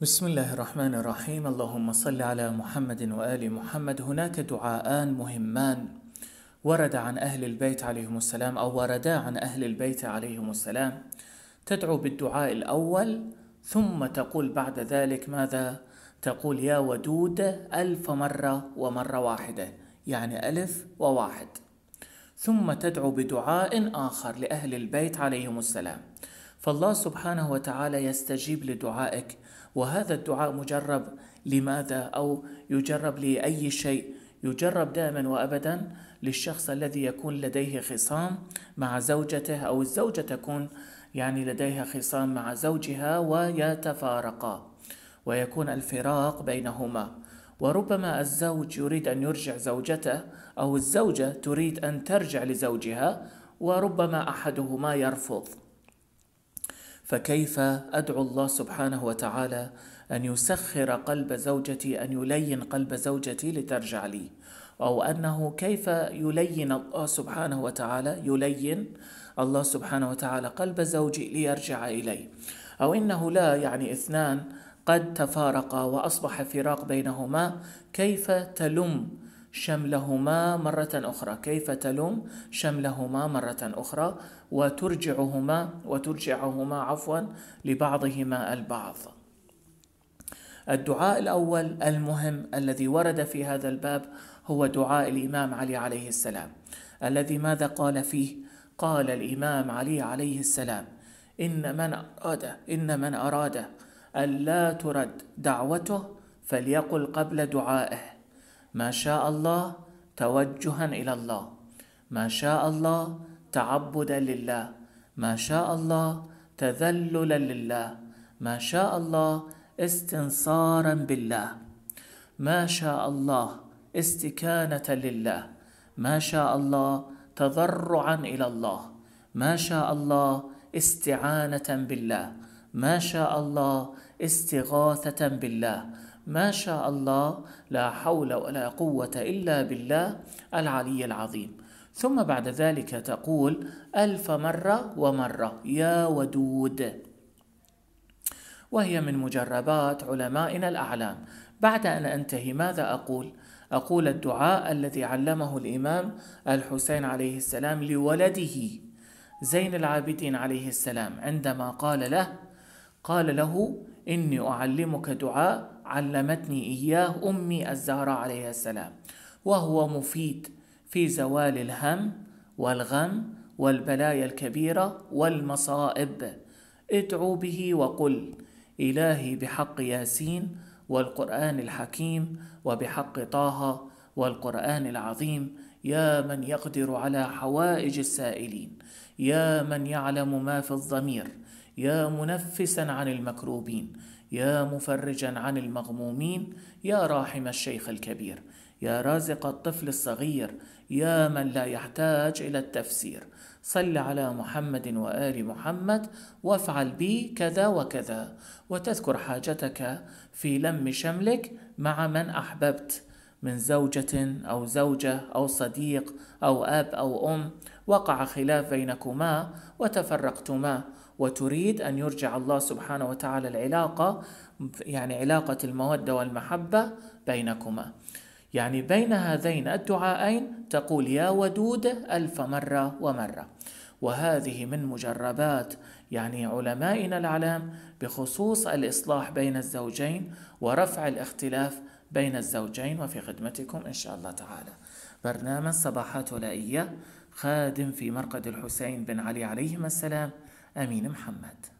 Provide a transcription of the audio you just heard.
بسم الله الرحمن الرحيم اللهم صل على محمد وآل محمد هناك دعاءان مهمان ورد عن أهل البيت عليهم السلام أو وردا عن أهل البيت عليهم السلام تدعو بالدعاء الأول ثم تقول بعد ذلك ماذا؟ تقول يا ودود ألف مرة ومرة واحدة يعني ألف وواحد ثم تدعو بدعاء آخر لأهل البيت عليهم السلام فالله سبحانه وتعالى يستجيب لدعائك وهذا الدعاء مجرب لماذا أو يجرب لأي شيء يجرب دائما وابدا للشخص الذي يكون لديه خصام مع زوجته او الزوجه تكون يعني لديها خصام مع زوجها ويتفارقا ويكون الفراق بينهما وربما الزوج يريد ان يرجع زوجته او الزوجه تريد ان ترجع لزوجها وربما احدهما يرفض فكيف ادعو الله سبحانه وتعالى ان يسخر قلب زوجتي ان يلين قلب زوجتي لترجع لي او انه كيف يلين الله سبحانه وتعالى يلين الله سبحانه وتعالى قلب زوجي ليرجع الي او انه لا يعني اثنان قد تفارقا واصبح فراق بينهما كيف تلم شملهما مرة أخرى كيف تلم شملهما مرة أخرى وترجعهما وترجعهما عفوا لبعضهما البعض الدعاء الأول المهم الذي ورد في هذا الباب هو دعاء الإمام علي عليه السلام الذي ماذا قال فيه قال الإمام علي عليه السلام إن من أراد إن من أراد ألا ترد دعوته فليقل قبل دعائه ما شاء الله توجها الى الله ما شاء الله تعبدا لله ما شاء الله تذللا لله ما شاء الله استنصارا بالله ما شاء الله استكانه لله ما شاء الله تضرعا الى الله ما شاء الله استعانه بالله ما شاء الله استغاثة بالله ما شاء الله لا حول ولا قوة إلا بالله العلي العظيم ثم بعد ذلك تقول ألف مرة ومرة يا ودود وهي من مجربات علمائنا الأعلام بعد أن أنتهي ماذا أقول؟ أقول الدعاء الذي علمه الإمام الحسين عليه السلام لولده زين العابدين عليه السلام عندما قال له قال له إني أعلمك دعاء علمتني إياه أمي الزهراء عليها السلام وهو مفيد في زوال الهم والغم والبلايا الكبيرة والمصائب ادعو به وقل إلهي بحق ياسين والقرآن الحكيم وبحق طه والقرآن العظيم يا من يقدر على حوائج السائلين يا من يعلم ما في الضمير يا منفسا عن المكروبين يا مفرجا عن المغمومين يا راحم الشيخ الكبير يا رازق الطفل الصغير يا من لا يحتاج الى التفسير صل على محمد وال محمد وافعل بي كذا وكذا وتذكر حاجتك في لم شملك مع من احببت من زوجة أو زوجة أو صديق أو أب أو أم وقع خلاف بينكما وتفرقتما وتريد أن يرجع الله سبحانه وتعالى العلاقة يعني علاقة المودة والمحبة بينكما يعني بين هذين الدعائين تقول يا ودود ألف مرة ومرة وهذه من مجربات يعني علمائنا العلام بخصوص الإصلاح بين الزوجين ورفع الاختلاف بين الزوجين وفي خدمتكم إن شاء الله تعالى برنامج صباحات ولائية خادم في مرقد الحسين بن علي عليهما السلام أمين محمد